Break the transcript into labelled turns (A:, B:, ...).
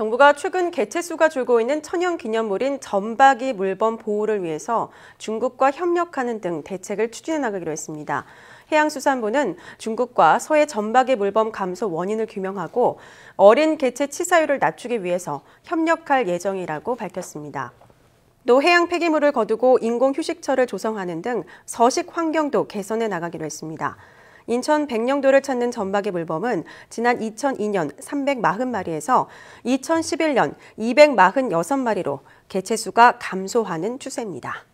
A: 정부가 최근 개체수가 줄고 있는 천연기념물인 전박이 물범 보호를 위해서 중국과 협력하는 등 대책을 추진해 나가기로 했습니다. 해양수산부는 중국과 서해 점박이 물범 감소 원인을 규명하고 어린 개체 치사율을 낮추기 위해서 협력할 예정이라고 밝혔습니다. 또 해양 폐기물을 거두고 인공 휴식처를 조성하는 등 서식 환경도 개선해 나가기로 했습니다. 인천 백령도를 찾는 전박의 물범은 지난 2002년 340마리에서 2011년 246마리로 개체수가 감소하는 추세입니다.